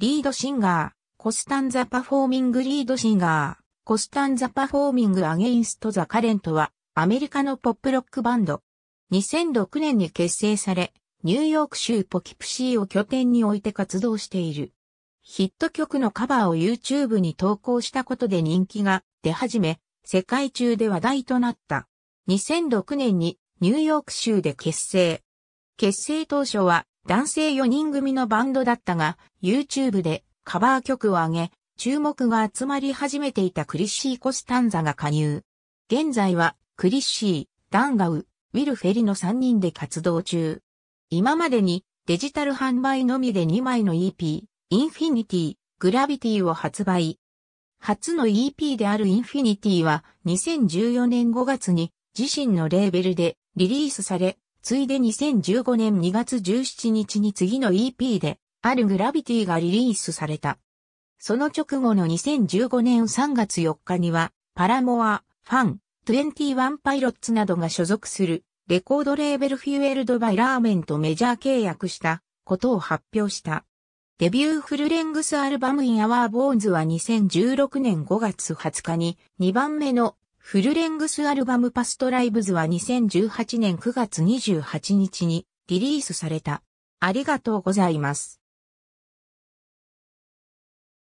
リードシンガー、コスタンザパフォーミングリードシンガー、コスタンザパフォーミングアゲインストザカレントは、アメリカのポップロックバンド。2006年に結成され、ニューヨーク州ポキプシーを拠点に置いて活動している。ヒット曲のカバーを YouTube に投稿したことで人気が出始め、世界中で話題となった。2006年にニューヨーク州で結成。結成当初は男性4人組のバンドだったが、YouTube でカバー曲を上げ、注目が集まり始めていたクリッシー・コスタンザが加入。現在は、クリッシー、ダンガウ、ウィル・フェリの3人で活動中。今までにデジタル販売のみで2枚の EP、インフィニティ、グラビティを発売。初の EP であるインフィニティは2014年5月に自身のレーベルでリリースされ、ついで2015年2月17日に次の EP で、あるグラビティがリリースされた。その直後の2015年3月4日には、パラモア、ファン、21パイロッツなどが所属する、レコードレーベルフュエルドバイラーメンとメジャー契約したことを発表した。デビューフルレングスアルバムインアワーボーンズは2016年5月20日に2番目のフルレングスアルバムパストライブズは2018年9月28日にリリースされた。ありがとうございます。